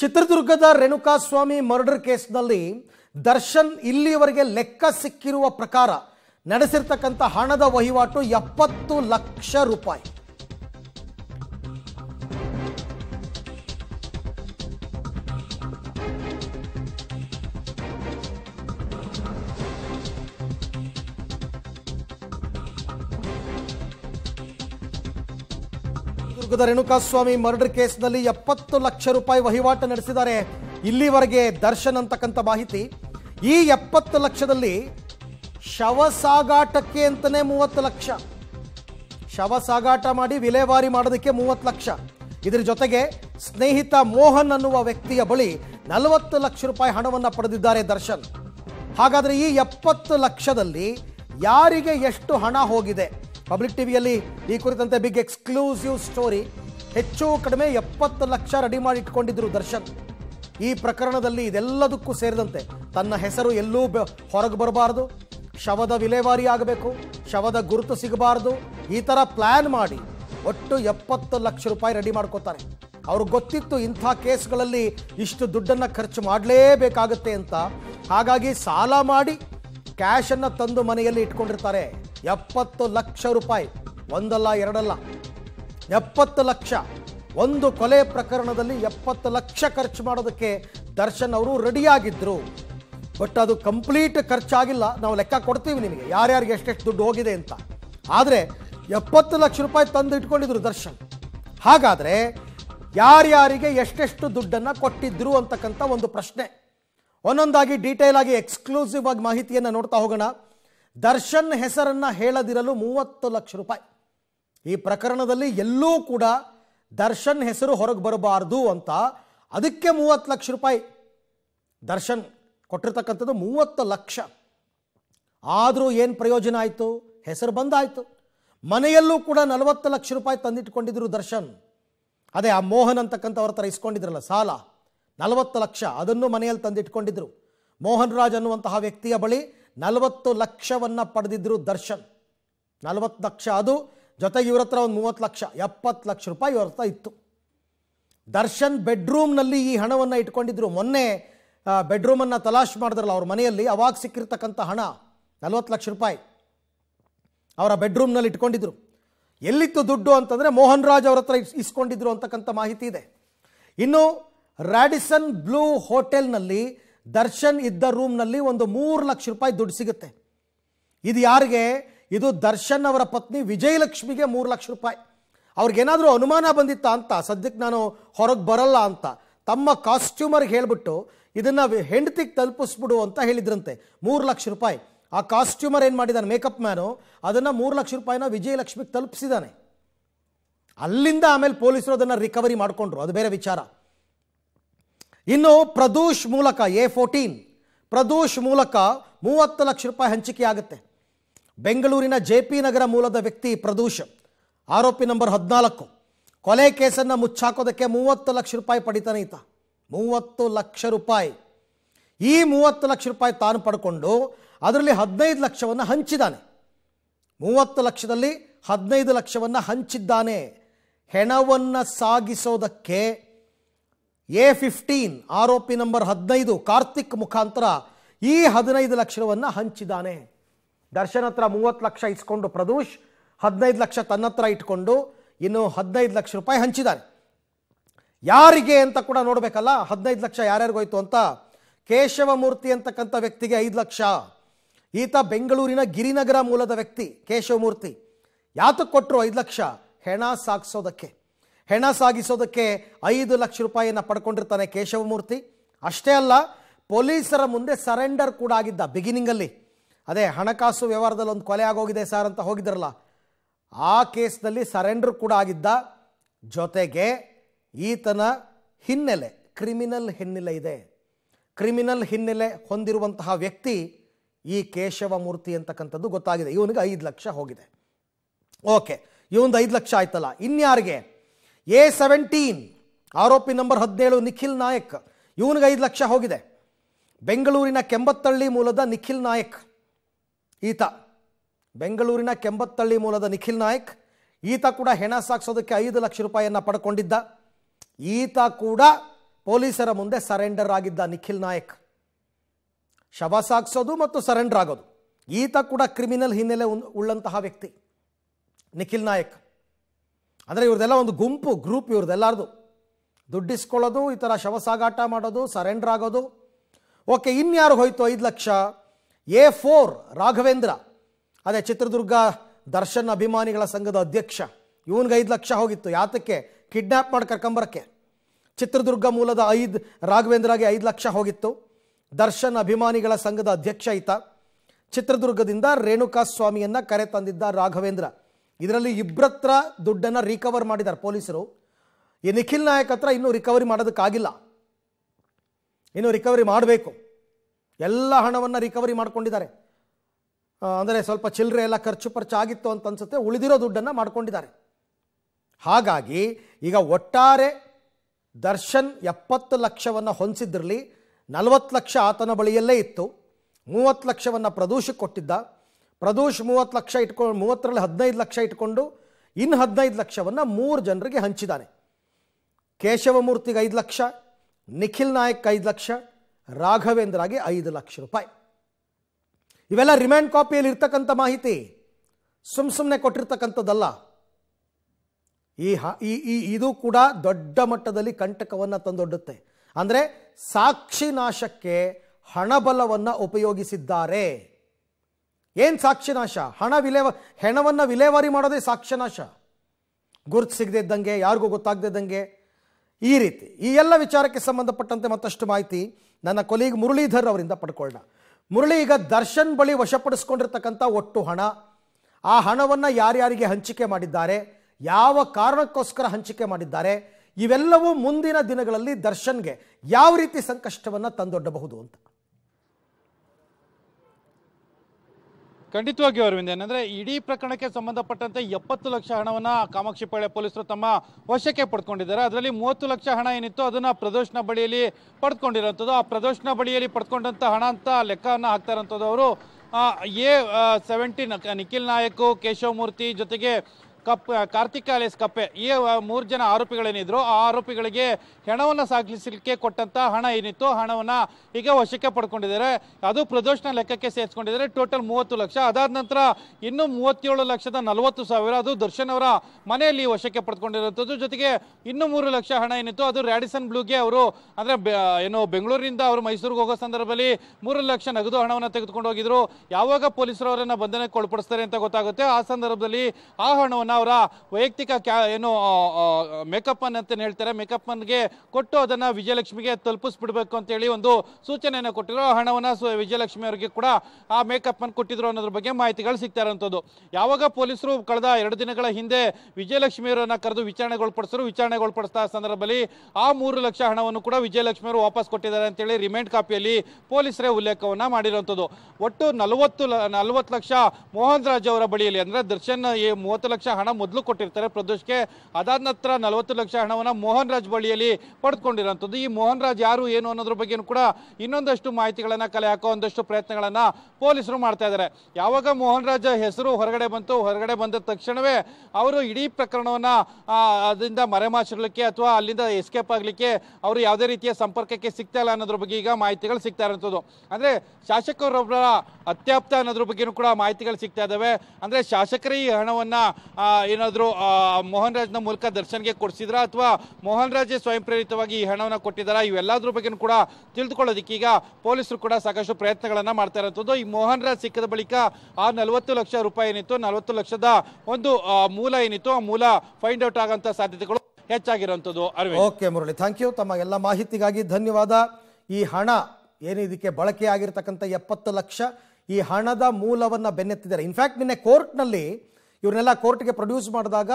ಚಿತ್ರದುರ್ಗದ ರೇಣುಕಾಸ್ವಾಮಿ ಮರ್ಡರ್ ಕೇಸ್ನಲ್ಲಿ ದರ್ಶನ್ ಇಲ್ಲಿಯವರೆಗೆ ಲೆಕ್ಕ ಸಿಕ್ಕಿರುವ ಪ್ರಕಾರ ನಡೆಸಿರ್ತಕ್ಕಂಥ ಹಣದ ವಹಿವಾಟು ಎಪ್ಪತ್ತು ಲಕ್ಷ ರೂಪಾಯಿ ಶಿವಮೊಗ್ಗದ ರೇಣುಕಾಸ್ವಾಮಿ ಮರ್ಡರ್ ಕೇಸ್ನಲ್ಲಿ ಎಪ್ಪತ್ತು ಲಕ್ಷ ರೂಪಾಯಿ ವಹಿವಾಟು ನಡೆಸಿದ್ದಾರೆ ಇಲ್ಲಿವರೆಗೆ ದರ್ಶನ್ ಅಂತಕ್ಕಂಥ ಮಾಹಿತಿ ಈ ಎಪ್ಪತ್ತು ಲಕ್ಷದಲ್ಲಿ ಶವ ಸಾಗಾಟಕ್ಕೆ ಅಂತಲೇ ಮೂವತ್ತು ಲಕ್ಷ ಶವ ಸಾಗಾಟ ಮಾಡಿ ವಿಲೇವಾರಿ ಮಾಡೋದಕ್ಕೆ ಮೂವತ್ತು ಲಕ್ಷ ಇದರ ಜೊತೆಗೆ ಸ್ನೇಹಿತ ಮೋಹನ್ ಅನ್ನುವ ವ್ಯಕ್ತಿಯ ಬಳಿ ನಲವತ್ತು ಲಕ್ಷ ರೂಪಾಯಿ ಹಣವನ್ನು ಪಡೆದಿದ್ದಾರೆ ದರ್ಶನ್ ಹಾಗಾದರೆ ಈ ಎಪ್ಪತ್ತು ಲಕ್ಷದಲ್ಲಿ ಯಾರಿಗೆ ಎಷ್ಟು ಹಣ ಹೋಗಿದೆ ಪಬ್ಲಿಕ್ ಟಿವಿಯಲ್ಲಿ ಈ ಕುರಿತಂತೆ ಬಿಗ್ ಎಕ್ಸ್ಕ್ಲೂಸಿವ್ ಸ್ಟೋರಿ ಹೆಚ್ಚು ಕಡಿಮೆ ಎಪ್ಪತ್ತು ಲಕ್ಷ ರೆಡಿ ಮಾಡಿ ಇಟ್ಕೊಂಡಿದ್ರು ದರ್ಶನ್ ಈ ಪ್ರಕರಣದಲ್ಲಿ ಇದೆಲ್ಲದಕ್ಕೂ ಸೇರಿದಂತೆ ತನ್ನ ಹೆಸರು ಎಲ್ಲೂ ಹೊರಗೆ ಬರಬಾರ್ದು ಶವದ ವಿಲೇವಾರಿ ಆಗಬೇಕು ಶವದ ಗುರುತು ಸಿಗಬಾರ್ದು ಈ ಥರ ಪ್ಲ್ಯಾನ್ ಮಾಡಿ ಒಟ್ಟು ಎಪ್ಪತ್ತು ಲಕ್ಷ ರೂಪಾಯಿ ರೆಡಿ ಮಾಡ್ಕೋತಾರೆ ಅವ್ರಿಗೆ ಗೊತ್ತಿತ್ತು ಇಂಥ ಕೇಸ್ಗಳಲ್ಲಿ ಇಷ್ಟು ದುಡ್ಡನ್ನು ಖರ್ಚು ಮಾಡಲೇಬೇಕಾಗುತ್ತೆ ಅಂತ ಹಾಗಾಗಿ ಸಾಲ ಮಾಡಿ ಕ್ಯಾಶನ್ನು ತಂದು ಮನೆಯಲ್ಲಿ ಇಟ್ಕೊಂಡಿರ್ತಾರೆ ಎಪ್ಪತ್ತು ಲಕ್ಷ ರೂಪಾಯಿ ಒಂದಲ್ಲ ಎರಡಲ್ಲ ಎಪ್ಪತ್ತು ಲಕ್ಷ ಒಂದು ಕೊಲೆ ಪ್ರಕರಣದಲ್ಲಿ ಎಪ್ಪತ್ತು ಲಕ್ಷ ಖರ್ಚು ಮಾಡೋದಕ್ಕೆ ದರ್ಶನ್ ಅವರು ರೆಡಿಯಾಗಿದ್ದರು ಬಟ್ ಅದು ಕಂಪ್ಲೀಟ್ ಖರ್ಚಾಗಿಲ್ಲ ನಾವು ಲೆಕ್ಕ ಕೊಡ್ತೀವಿ ನಿಮಗೆ ಯಾರ್ಯಾರಿಗೆ ಎಷ್ಟೆಷ್ಟು ದುಡ್ಡು ಹೋಗಿದೆ ಅಂತ ಆದರೆ ಎಪ್ಪತ್ತು ಲಕ್ಷ ರೂಪಾಯಿ ತಂದು ಇಟ್ಕೊಂಡಿದ್ರು ದರ್ಶನ್ ಹಾಗಾದರೆ ಯಾರ್ಯಾರಿಗೆ ಎಷ್ಟೆಷ್ಟು ದುಡ್ಡನ್ನು ಕೊಟ್ಟಿದ್ರು ಅಂತಕ್ಕಂಥ ಒಂದು ಪ್ರಶ್ನೆ ಒಂದೊಂದಾಗಿ ಡೀಟೇಲ್ ಆಗಿ ಎಕ್ಸ್ಕ್ಲೂಸಿವ್ ಆಗಿ ಮಾಹಿತಿಯನ್ನು ನೋಡ್ತಾ ಹೋಗೋಣ ದರ್ಶನ್ ಹೆಸರನ್ನು ಹೇಳದಿರಲು ಮೂವತ್ತು ಲಕ್ಷ ರೂಪಾಯಿ ಈ ಪ್ರಕರಣದಲ್ಲಿ ಎಲ್ಲೂ ಕೂಡ ದರ್ಶನ್ ಹೆಸರು ಹೊರಗೆ ಬರಬಾರ್ದು ಅಂತ ಅದಕ್ಕೆ ಮೂವತ್ತು ಲಕ್ಷ ರೂಪಾಯಿ ದರ್ಶನ್ ಕೊಟ್ಟಿರ್ತಕ್ಕಂಥದ್ದು ಮೂವತ್ತು ಲಕ್ಷ ಆದರೂ ಏನು ಪ್ರಯೋಜನ ಆಯಿತು ಹೆಸರು ಬಂದಾಯಿತು ಮನೆಯಲ್ಲೂ ಕೂಡ ನಲವತ್ತು ಲಕ್ಷ ರೂಪಾಯಿ ತಂದಿಟ್ಕೊಂಡಿದ್ರು ದರ್ಶನ್ ಅದೇ ಆ ಮೋಹನ್ ಅಂತಕ್ಕಂಥವ್ರ ಥರ ಇಸ್ಕೊಂಡಿದ್ರಲ್ಲ ಸಾಲ ನಲವತ್ತು ಲಕ್ಷ ಅದನ್ನು ಮನೆಯಲ್ಲಿ ತಂದಿಟ್ಕೊಂಡಿದ್ರು ಮೋಹನ್ ರಾಜ್ ಅನ್ನುವಂತಹ ವ್ಯಕ್ತಿಯ ಬಳಿ ನಲವತ್ತು ಲಕ್ಷವನ್ನು ಪಡೆದಿದ್ದರು ದರ್ಶನ್ ನಲವತ್ತು ಲಕ್ಷ ಅದು ಜೊತೆಗೆ ಇವರ ಹತ್ರ ಒಂದು ಮೂವತ್ತು ಲಕ್ಷ ಎಪ್ಪತ್ತು ಲಕ್ಷ ರೂಪಾಯಿ ಇವರ ಹತ್ರ ಇತ್ತು ದರ್ಶನ್ ಬೆಡ್ರೂಮ್ನಲ್ಲಿ ಈ ಹಣವನ್ನು ಇಟ್ಕೊಂಡಿದ್ರು ಮೊನ್ನೆ ಬೆಡ್ರೂಮನ್ನು ತಲಾಶ್ ಮಾಡಿದ್ರಲ್ಲ ಅವ್ರ ಮನೆಯಲ್ಲಿ ಅವಾಗ ಸಿಕ್ಕಿರ್ತಕ್ಕಂಥ ಹಣ ನಲ್ವತ್ತು ಲಕ್ಷ ರೂಪಾಯಿ ಅವರ ಬೆಡ್ರೂಮ್ನಲ್ಲಿ ಇಟ್ಕೊಂಡಿದ್ರು ಎಲ್ಲಿತ್ತು ದುಡ್ಡು ಅಂತಂದರೆ ಮೋಹನ್ ರಾಜ್ ಅವ್ರ ಹತ್ರ ಇಸ್ಕೊಂಡಿದ್ರು ಅಂತಕ್ಕಂಥ ಮಾಹಿತಿ ಇದೆ ಇನ್ನು ರ್ಯಾಡಿಸನ್ ಬ್ಲೂ ಹೋಟೆಲ್ನಲ್ಲಿ ದರ್ಶನ್ ಇದ್ದ ರೂಮ್ನಲ್ಲಿ ಒಂದು ಮೂರು ಲಕ್ಷ ರೂಪಾಯಿ ದುಡ್ಡು ಸಿಗುತ್ತೆ ಇದು ಯಾರಿಗೆ ಇದು ದರ್ಶನ್ ಅವರ ಪತ್ನಿ ವಿಜಯಲಕ್ಷ್ಮಿಗೆ ಮೂರು ಲಕ್ಷ ರೂಪಾಯಿ ಅವ್ರಿಗೇನಾದರೂ ಅನುಮಾನ ಬಂದಿತ್ತ ಅಂತ ಸದ್ಯಕ್ಕೆ ನಾನು ಹೊರಗೆ ಬರಲ್ಲ ಅಂತ ತಮ್ಮ ಕಾಸ್ಟ್ಯೂಮರ್ಗೆ ಹೇಳಿಬಿಟ್ಟು ಇದನ್ನು ಹೆಂಡತಿಗೆ ತಲುಪಿಸ್ಬಿಡು ಅಂತ ಹೇಳಿದ್ರಂತೆ ಮೂರು ಲಕ್ಷ ರೂಪಾಯಿ ಆ ಕಾಸ್ಟ್ಯೂಮರ್ ಏನು ಮಾಡಿದ್ದಾನೆ ಮೇಕಪ್ ಮ್ಯಾನು ಅದನ್ನು ಮೂರು ಲಕ್ಷ ರೂಪಾಯಿನ ವಿಜಯಲಕ್ಷ್ಮಿಗೆ ತಲುಪಿಸಿದ್ದಾನೆ ಅಲ್ಲಿಂದ ಆಮೇಲೆ ಪೊಲೀಸರು ಅದನ್ನು ರಿಕವರಿ ಮಾಡಿಕೊಂಡ್ರು ಅದು ಬೇರೆ ವಿಚಾರ ಇನ್ನು ಪ್ರದೂಷ್ ಮೂಲಕ ಎ ಫೋರ್ಟೀನ್ ಪ್ರದೂಷ್ ಮೂಲಕ ಮೂವತ್ತು ಲಕ್ಷ ರೂಪಾಯಿ ಹಂಚಿಕೆ ಆಗುತ್ತೆ ಬೆಂಗಳೂರಿನ ಜೆ ಪಿ ನಗರ ಮೂಲದ ವ್ಯಕ್ತಿ ಪ್ರದೂಷ್ ಆರೋಪಿ ನಂಬರ್ ಹದಿನಾಲ್ಕು ಕೊಲೆ ಕೇಸನ್ನು ಮುಚ್ಚಾಕೋದಕ್ಕೆ ಮೂವತ್ತು ಲಕ್ಷ ರೂಪಾಯಿ ಪಡಿತಾನೆ ಈತ ಮೂವತ್ತು ಲಕ್ಷ ರೂಪಾಯಿ ಈ ಮೂವತ್ತು ಲಕ್ಷ ರೂಪಾಯಿ ತಾನು ಪಡ್ಕೊಂಡು ಅದರಲ್ಲಿ ಹದಿನೈದು ಲಕ್ಷವನ್ನು ಹಂಚಿದ್ದಾನೆ ಮೂವತ್ತು ಲಕ್ಷದಲ್ಲಿ ಹದಿನೈದು ಲಕ್ಷವನ್ನು ಹಂಚಿದ್ದಾನೆ ಹೆಣವನ್ನು ಸಾಗಿಸೋದಕ್ಕೆ ಎ ಫಿಫ್ಟೀನ್ ಆರೋಪಿ ನಂಬರ್ ಹದಿನೈದು ಕಾರ್ತಿಕ್ ಮುಖಾಂತರ ಈ ಹದಿನೈದು ಲಕ್ಷವನ್ನು ಹಂಚಿದ್ದಾನೆ ದರ್ಶನ್ ಹತ್ರ ಮೂವತ್ತು ಲಕ್ಷ ಇಸ್ಕೊಂಡು ಪ್ರದೋಷ್ ಹದಿನೈದು ಲಕ್ಷ ತನ್ನ ಹತ್ರ ಇಟ್ಕೊಂಡು ಇನ್ನು ಹದಿನೈದು ಲಕ್ಷ ರೂಪಾಯಿ ಹಂಚಿದ್ದಾನೆ ಯಾರಿಗೆ ಅಂತ ಕೂಡ ನೋಡಬೇಕಲ್ಲ ಹದಿನೈದು ಲಕ್ಷ ಯಾರ್ಯಾರಿಗೋಯ್ತು ಅಂತ ಕೇಶವಮೂರ್ತಿ ಅಂತಕ್ಕಂಥ ವ್ಯಕ್ತಿಗೆ ಐದು ಲಕ್ಷ ಈತ ಬೆಂಗಳೂರಿನ ಗಿರಿನಗರ ಮೂಲದ ವ್ಯಕ್ತಿ ಕೇಶವಮೂರ್ತಿ ಯಾತಕ್ಕೆ ಕೊಟ್ಟರು ಐದು ಲಕ್ಷ ಹೆಣ ಸಾಗಿಸೋದಕ್ಕೆ ಹೆಣ ಸಾಗಿಸೋದಕ್ಕೆ ಐದು ಲಕ್ಷ ರೂಪಾಯಿಯನ್ನು ಪಡ್ಕೊಂಡಿರ್ತಾನೆ ಕೇಶವಮೂರ್ತಿ ಅಷ್ಟೇ ಅಲ್ಲ ಪೊಲೀಸರ ಮುಂದೆ ಸರೆಂಡರ್ ಕೂಡ ಆಗಿದ್ದ ಬಿಗಿನಿಂಗಲ್ಲಿ ಅದೇ ಹಣಕಾಸು ವ್ಯವಹಾರದಲ್ಲಿ ಒಂದು ಕೊಲೆ ಆಗೋಗಿದೆ ಸರ್ ಅಂತ ಹೋಗಿದ್ರಲ್ಲ ಆ ಕೇಸ್ನಲ್ಲಿ ಸರೆಂಡರ್ ಕೂಡ ಆಗಿದ್ದ ಜೊತೆಗೆ ಈತನ ಹಿನ್ನೆಲೆ ಕ್ರಿಮಿನಲ್ ಹಿನ್ನೆಲೆ ಇದೆ ಕ್ರಿಮಿನಲ್ ಹಿನ್ನೆಲೆ ಹೊಂದಿರುವಂತಹ ವ್ಯಕ್ತಿ ಈ ಕೇಶವ ಮೂರ್ತಿ ಅಂತಕ್ಕಂಥದ್ದು ಗೊತ್ತಾಗಿದೆ ಇವನಿಗೆ ಐದು ಲಕ್ಷ ಹೋಗಿದೆ ಓಕೆ ಇವೊಂದು ಐದು ಲಕ್ಷ ಆಯ್ತಲ್ಲ ಇನ್ಯಾರಿಗೆ ಎ ಸೆವೆಂಟೀನ್ ಆರೋಪಿ ನಂಬರ್ ಹದಿನೇಳು ನಿಖಿಲ್ ನಾಯಕ್ ಇವನಿಗೆ ಐದು ಲಕ್ಷ ಹೋಗಿದೆ ಬೆಂಗಳೂರಿನ ಕೆಂಬತ್ತಳ್ಳಿ ಮೂಲದ ನಿಖಿಲ್ ನಾಯಕ್ ಈತ ಬೆಂಗಳೂರಿನ ಕೆಂಬತ್ತಳ್ಳಿ ಮೂಲದ ನಿಖಿಲ್ ನಾಯಕ್ ಈತ ಕೂಡ ಹೆಣ ಸಾಕ್ಸೋದಕ್ಕೆ ಐದು ಲಕ್ಷ ರೂಪಾಯಿಯನ್ನು ಪಡ್ಕೊಂಡಿದ್ದ ಈತ ಕೂಡ ಪೊಲೀಸರ ಮುಂದೆ ಸರೆಂಡರ್ ಆಗಿದ್ದ ನಿಖಿಲ್ ನಾಯಕ್ ಶವ ಸಾಕ್ಸೋದು ಮತ್ತು ಸರೆಂಡರ್ ಆಗೋದು ಈತ ಕೂಡ ಕ್ರಿಮಿನಲ್ ಹಿನ್ನೆಲೆ ಉಳ್ಳಂತಹ ವ್ಯಕ್ತಿ ನಿಖಿಲ್ ನಾಯಕ್ ಅಂದರೆ ಇವ್ರದೆಲ್ಲ ಒಂದು ಗುಂಪು ಗ್ರೂಪ್ ಇವ್ರದ್ದೆಲ್ಲಾರ್ದು ದುಡ್ಡಿಸ್ಕೊಳ್ಳೋದು ಈ ಥರ ಶವ ಸಾಗಾಟ ಮಾಡೋದು ಸರೆಂಡರ್ ಆಗೋದು ಓಕೆ ಇನ್ಯಾರು ಹೋಯ್ತು ಐದು ಲಕ್ಷ ಎ ಫೋರ್ ರಾಘವೇಂದ್ರ ಅದೇ ಚಿತ್ರದುರ್ಗ ದರ್ಶನ್ ಅಭಿಮಾನಿಗಳ ಸಂಘದ ಅಧ್ಯಕ್ಷ ಇವನಿಗೆ ಐದು ಲಕ್ಷ ಹೋಗಿತ್ತು ಯಾತಕ್ಕೆ ಕಿಡ್ನ್ಯಾಪ್ ಮಾಡಿ ಕರ್ಕೊಂಬರಕ್ಕೆ ಚಿತ್ರದುರ್ಗ ಮೂಲದ ಐದು ರಾಘವೇಂದ್ರಗೆ ಐದು ಲಕ್ಷ ಹೋಗಿತ್ತು ದರ್ಶನ್ ಅಭಿಮಾನಿಗಳ ಸಂಘದ ಅಧ್ಯಕ್ಷ ಈತ ಚಿತ್ರದುರ್ಗದಿಂದ ಸ್ವಾಮಿಯನ್ನು ಕರೆ ತಂದಿದ್ದ ರಾಘವೇಂದ್ರ ಇದರಲ್ಲಿ ಇಬ್ಬರತ್ರ ದುಡ್ಡನ್ನು ರಿಕವರ್ ಮಾಡಿದ್ದಾರೆ ಪೊಲೀಸರು ಈ ನಿಖಿಲ್ ನಾಯಕ್ ಹತ್ರ ಇನ್ನೂ ರಿಕವರಿ ಮಾಡೋದಕ್ಕಾಗಿಲ್ಲ ಇನ್ನೂ ರಿಕವರಿ ಮಾಡಬೇಕು ಎಲ್ಲ ಹಣವನ್ನು ರಿಕವರಿ ಮಾಡ್ಕೊಂಡಿದ್ದಾರೆ ಅಂದರೆ ಸ್ವಲ್ಪ ಚಿಲ್ಲರೆ ಎಲ್ಲ ಖರ್ಚು ಪರ್ಚು ಆಗಿತ್ತು ಅಂತ ಅನ್ಸುತ್ತೆ ಉಳಿದಿರೋ ದುಡ್ಡನ್ನು ಮಾಡ್ಕೊಂಡಿದ್ದಾರೆ ಹಾಗಾಗಿ ಈಗ ಒಟ್ಟಾರೆ ದರ್ಶನ್ ಎಪ್ಪತ್ತು ಲಕ್ಷವನ್ನು ಹೊಂದಿಸಿದ್ರಲ್ಲಿ ನಲವತ್ತು ಲಕ್ಷ ಆತನ ಬಳಿಯಲ್ಲೇ ಇತ್ತು ಮೂವತ್ತು ಲಕ್ಷವನ್ನು ಪ್ರದೋಷಕ್ಕೆ ಕೊಟ್ಟಿದ್ದ ಪ್ರದೋಷ್ ಮೂವತ್ತು ಲಕ್ಷ ಇಟ್ಕೊಂಡು ಮೂವತ್ತರಲ್ಲಿ ಹದಿನೈದು ಲಕ್ಷ ಇಟ್ಕೊಂಡು ಇನ್ನು ಹದಿನೈದು ಲಕ್ಷವನ್ನು ಮೂರು ಜನರಿಗೆ ಹಂಚಿದ್ದಾನೆ ಕೇಶವಮೂರ್ತಿಗೆ ಐದು ಲಕ್ಷ ನಿಖಿಲ್ ನಾಯಕ್ ಐದು ಲಕ್ಷ ರಾಘವೇಂದ್ರಗೆ ಐದು ಲಕ್ಷ ರೂಪಾಯಿ ಇವೆಲ್ಲ ರಿಮ್ಯಾಂಡ್ ಕಾಪಿಯಲ್ಲಿ ಇರ್ತಕ್ಕಂಥ ಮಾಹಿತಿ ಸುಮ್ ಸುಮ್ಮನೆ ಕೊಟ್ಟಿರ್ತಕ್ಕಂಥದ್ದಲ್ಲ ಈ ಈ ಇದು ಕೂಡ ದೊಡ್ಡ ಮಟ್ಟದಲ್ಲಿ ಕಂಟಕವನ್ನು ತಂದೊಡ್ಡುತ್ತೆ ಅಂದರೆ ಸಾಕ್ಷಿ ನಾಶಕ್ಕೆ ಹಣಬಲವನ್ನು ಉಪಯೋಗಿಸಿದ್ದಾರೆ ಏನು ಸಾಕ್ಷ್ಯನಾಶ ಹಣ ವಿಲೇವ ಹೆಣವನ್ನು ವಿಲೇವಾರಿ ಮಾಡೋದೇ ಸಾಕ್ಷ್ಯನಾಶ ಗುರುತು ಇದ್ದಂಗೆ ಯಾರಿಗೂ ಗೊತ್ತಾಗದಿದ್ದಂಗೆ ಈ ರೀತಿ ಈ ಎಲ್ಲ ವಿಚಾರಕ್ಕೆ ಸಂಬಂಧಪಟ್ಟಂತೆ ಮತ್ತಷ್ಟು ಮಾಹಿತಿ ನನ್ನ ಕೊಲೀಗ್ ಮುರಳೀಧರ್ ಅವರಿಂದ ಪಡ್ಕೊಳ್ಳೋಣ ಮುರಳಿ ಈಗ ದರ್ಶನ್ ಬಳಿ ವಶಪಡಿಸ್ಕೊಂಡಿರ್ತಕ್ಕಂಥ ಒಟ್ಟು ಹಣ ಆ ಹಣವನ್ನು ಯಾರ್ಯಾರಿಗೆ ಹಂಚಿಕೆ ಮಾಡಿದ್ದಾರೆ ಯಾವ ಕಾರಣಕ್ಕೋಸ್ಕರ ಹಂಚಿಕೆ ಮಾಡಿದ್ದಾರೆ ಇವೆಲ್ಲವೂ ಮುಂದಿನ ದಿನಗಳಲ್ಲಿ ದರ್ಶನ್ಗೆ ಯಾವ ರೀತಿ ಸಂಕಷ್ಟವನ್ನು ತಂದೊಡ್ಡಬಹುದು ಅಂತ ಖಂಡಿತವಾಗಿಯೂ ಅರವಿಂದ್ ಏನಂದ್ರೆ ಇಡೀ ಪ್ರಕರಣಕ್ಕೆ ಸಂಬಂಧಪಟ್ಟಂತೆ ಎಪ್ಪತ್ತು ಲಕ್ಷ ಹಣವನ್ನ ಕಾಮಾಕ್ಷಿ ಪೊಲೀಸರು ತಮ್ಮ ವಶಕ್ಕೆ ಪಡ್ಕೊಂಡಿದ್ದಾರೆ ಅದರಲ್ಲಿ ಮೂವತ್ತು ಲಕ್ಷ ಹಣ ಏನಿತ್ತು ಅದನ್ನ ಪ್ರದರ್ಶನ ಬಳಿಯಲ್ಲಿ ಪಡ್ಕೊಂಡಿರೋಂಥದ್ದು ಆ ಪ್ರದರ್ಶನ ಬಳಿಯಲ್ಲಿ ಪಡ್ಕೊಂಡಂತ ಹಣ ಅಂತ ಲೆಕ್ಕವನ್ನು ಹಾಕ್ತಾ ಇರೋಂಥದ್ದು ಅವರು ಎ ಸೆವೆಂಟೀನ್ ನಿಖಿಲ್ ನಾಯಕ್ ಕೇಶವ ಮೂರ್ತಿ ಜೊತೆಗೆ ಕಪ್ ಕಾರ್ತಿಕ್ ಕಪ್ಪೆ ಈ ಮೂರು ಜನ ಆರೋಪಿಗಳೇನಿದ್ರು ಆ ಆರೋಪಿಗಳಿಗೆ ಹಣವನ್ನು ಸಾಗಿಸಲಿಕ್ಕೆ ಕೊಟ್ಟಂತ ಹಣ ಏನಿತ್ತು ಹಣವನ್ನು ಈಗ ವಶಕ್ಕೆ ಪಡ್ಕೊಂಡಿದ್ದಾರೆ ಅದು ಪ್ರದೋಷಣ ಲೆಕ್ಕಕ್ಕೆ ಸೇರಿಸ್ಕೊಂಡಿದ್ದಾರೆ ಟೋಟಲ್ ಮೂವತ್ತು ಲಕ್ಷ ಅದಾದ ನಂತರ ಇನ್ನೂ ಮೂವತ್ತೇಳು ಲಕ್ಷದ ನಲವತ್ತು ಸಾವಿರ ಅದು ದರ್ಶನ್ ಅವರ ಮನೆಯಲ್ಲಿ ವಶಕ್ಕೆ ಪಡ್ಕೊಂಡಿರುವಂಥದ್ದು ಜೊತೆಗೆ ಇನ್ನೂ ಮೂರು ಲಕ್ಷ ಹಣ ಏನಿತ್ತು ಅದು ರ್ಯಾಡಿಸನ್ ಬ್ಲೂಗೆ ಅವರು ಅಂದರೆ ಏನು ಬೆಂಗಳೂರಿನಿಂದ ಅವರು ಮೈಸೂರಿಗೆ ಹೋಗೋ ಸಂದರ್ಭದಲ್ಲಿ ಮೂರು ಲಕ್ಷ ನಗದು ಹಣವನ್ನು ತೆಗೆದುಕೊಂಡು ಹೋಗಿದ್ರು ಯಾವಾಗ ಪೊಲೀಸರು ಅವರನ್ನು ಬಂಧನಕ್ಕೆ ಒಳಪಡಿಸ್ತಾರೆ ಅಂತ ಗೊತ್ತಾಗುತ್ತೆ ಆ ಸಂದರ್ಭದಲ್ಲಿ ಆ ಹಣವನ್ನು ಅವರ ವೈಯಕ್ತಿಕ ಕ್ಯಾ ಏನು ಮೇಕಪ್ ಅನ್ನು ಹೇಳ್ತಾರೆ ಮೇಕಪ್ ಗೆ ಕೊಟ್ಟು ಅದನ್ನು ವಿಜಯಲಕ್ಷ್ಮಿಗೆ ತಲುಪಿಸ್ಬಿಡ್ಬೇಕು ಅಂತೇಳಿ ಒಂದು ಸೂಚನೆಯನ್ನು ಕೊಟ್ಟಿರೋ ಹಣವನ್ನು ವಿಜಯಲಕ್ಷ್ಮಿ ಅವರಿಗೆ ಕೂಡ ಆ ಮೇಕಪ್ ಕೊಟ್ಟಿದ್ರು ಅನ್ನೋದ್ರ ಬಗ್ಗೆ ಮಾಹಿತಿಗಳು ಸಿಗ್ತಾ ಇರೋಂಥದ್ದು ಯಾವಾಗ ಪೊಲೀಸರು ಕಳೆದ ಎರಡು ದಿನಗಳ ಹಿಂದೆ ವಿಜಯಲಕ್ಷ್ಮಿ ಕರೆದು ವಿಚಾರಣೆಗೊಳಪಡಿಸಿದ್ರು ವಿಚಾರಣೆಗೊಳಪಡಿಸ್ತಾ ಸಂದರ್ಭದಲ್ಲಿ ಆ ಮೂರು ಲಕ್ಷ ಹಣವನ್ನು ಕೂಡ ವಿಜಯಲಕ್ಷ್ಮಿ ಅವರು ವಾಪಸ್ ಕೊಟ್ಟಿದ್ದಾರೆ ಅಂತೇಳಿ ರಿಮೈಂಡ್ ಕಾಪಿಯಲ್ಲಿ ಪೊಲೀಸರೇ ಉಲ್ಲೇಖವನ್ನು ಮಾಡಿರುವಂಥದ್ದು ಒಟ್ಟು ನಲವತ್ತು ನಲವತ್ತು ಲಕ್ಷ ಮೋಹನ್ ರಾಜ್ ಅವರ ಬಳಿಯಲ್ಲಿ ಅಂದರೆ ದರ್ಶನ್ ಮೂವತ್ತು ಲಕ್ಷ ಹಣ ಮೊದಲು ಕೊಟ್ಟಿರ್ತಾರೆ ಪ್ರದೋಷ್ಗೆ ಅದಾದ ನಂತರ ನಲವತ್ತು ಲಕ್ಷ ಹಣವನ್ನು ಮೋಹನ್ ರಾಜ್ ಬಳಿಯಲ್ಲಿ ಪಡೆದುಕೊಂಡಿರುವಂಥದ್ದು ಈ ಮೋಹನ್ ರಾಜ್ ಯಾರು ಏನು ಅನ್ನೋದ್ರ ಬಗ್ಗೆಯೂ ಕೂಡ ಇನ್ನೊಂದಷ್ಟು ಮಾಹಿತಿಗಳನ್ನು ಕಲೆ ಹಾಕೋ ಒಂದಷ್ಟು ಪ್ರಯತ್ನಗಳನ್ನು ಪೊಲೀಸರು ಮಾಡ್ತಾ ಇದ್ದಾರೆ ಯಾವಾಗ ಮೋಹನ್ ರಾಜ್ ಹೆಸರು ಹೊರಗಡೆ ಬಂತು ಹೊರಗಡೆ ಬಂದ ತಕ್ಷಣವೇ ಅವರು ಇಡೀ ಪ್ರಕರಣವನ್ನು ಅದರಿಂದ ಮರೆಮಾಚಿರಲಿಕ್ಕೆ ಅಥವಾ ಅಲ್ಲಿಂದ ಎಸ್ಕೇಪ್ ಆಗಲಿಕ್ಕೆ ಅವರು ಯಾವುದೇ ರೀತಿಯ ಸಂಪರ್ಕಕ್ಕೆ ಸಿಗ್ತಾ ಇಲ್ಲ ಅನ್ನೋದ್ರ ಬಗ್ಗೆ ಈಗ ಮಾಹಿತಿಗಳು ಸಿಗ್ತಾ ಇರೋಂಥದ್ದು ಅಂದರೆ ಶಾಸಕರೊಬ್ಬರ ಅತ್ಯಾಪ್ತ ಅನ್ನೋದ್ರ ಬಗ್ಗೆಯೂ ಕೂಡ ಮಾಹಿತಿಗಳು ಸಿಗ್ತಾ ಇದ್ದಾವೆ ಅಂದರೆ ಶಾಸಕರೇ ಈ ಹಣವನ್ನು ಏನಾದರೂ ಮೋಹನ್ ರಾಜ್ನ ಮೂಲಕ ದರ್ಶನ್ಗೆ ಕೊಡಿಸಿದ್ರ ಅಥವಾ ಮೋಹನ್ ರಾಜೇ ಸ್ವಯಂ ಪ್ರೇರಿತವಾಗಿ ಈ ಹಣವನ್ನು ಕೊಟ್ಟಿದ್ದಾರಾ ಇವೆಲ್ಲದ್ರ ಬಗ್ಗೆ ಕೂಡ ತಿಳಿದುಕೊಳ್ಳೋದಕ್ಕೆ ಈಗ ಪೊಲೀಸರು ಕೂಡ ಸಾಕಷ್ಟು ಪ್ರಯತ್ನಗಳನ್ನು ಮಾಡ್ತಾ ಇರೋಂಥದ್ದು ಈ ಮೋಹನ್ ರಾಜ್ ಸಿಕ್ಕದ ಬಳಿಕ ಆ ನಲವತ್ತು ಲಕ್ಷ ರೂಪಾಯಿ ಏನಿತ್ತು ನಲವತ್ತು ಲಕ್ಷದ ಒಂದು ಮೂಲ ಏನಿತ್ತು ಆ ಮೂಲ ಫೈಂಡ್ ಔಟ್ ಆಗಂತ ಸಾಧ್ಯತೆಗಳು ಹೆಚ್ಚಾಗಿರುವಂಥದ್ದು ಓಕೆ ಮುರಳಿ ಥ್ಯಾಂಕ್ ಯು ತಮ್ಮ ಎಲ್ಲ ಮಾಹಿತಿಗಾಗಿ ಧನ್ಯವಾದ ಈ ಹಣ ಏನು ಇದಕ್ಕೆ ಬಳಕೆ ಎಪ್ಪತ್ತು ಲಕ್ಷ ಈ ಹಣದ ಮೂಲವನ್ನು ಬೆನ್ನೆತ್ತಿದ್ದಾರೆ ಇನ್ಫ್ಯಾಕ್ಟ್ ನಿನ್ನೆ ಕೋರ್ಟ್ನಲ್ಲಿ ಇವ್ರನ್ನೆಲ್ಲ ಕೋರ್ಟ್ಗೆ ಪ್ರೊಡ್ಯೂಸ್ ಮಾಡಿದಾಗ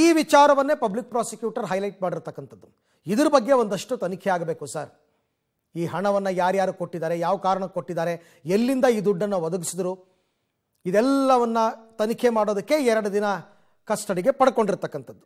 ಈ ವಿಚಾರವನ್ನೇ ಪಬ್ಲಿಕ್ ಪ್ರಾಸಿಕ್ಯೂಟರ್ ಹೈಲೈಟ್ ಮಾಡಿರ್ತಕ್ಕಂಥದ್ದು ಇದ್ರ ಬಗ್ಗೆ ಒಂದಷ್ಟು ತನಿಖೆ ಆಗಬೇಕು ಸರ್ ಈ ಹಣವನ್ನು ಯಾರ್ಯಾರು ಕೊಟ್ಟಿದ್ದಾರೆ ಯಾವ ಕಾರಣಕ್ಕೆ ಕೊಟ್ಟಿದ್ದಾರೆ ಎಲ್ಲಿಂದ ಈ ದುಡ್ಡನ್ನು ಒದಗಿಸಿದ್ರು ಇದೆಲ್ಲವನ್ನು ತನಿಖೆ ಮಾಡೋದಕ್ಕೆ ಎರಡು ದಿನ ಕಸ್ಟಡಿಗೆ ಪಡ್ಕೊಂಡಿರ್ತಕ್ಕಂಥದ್ದು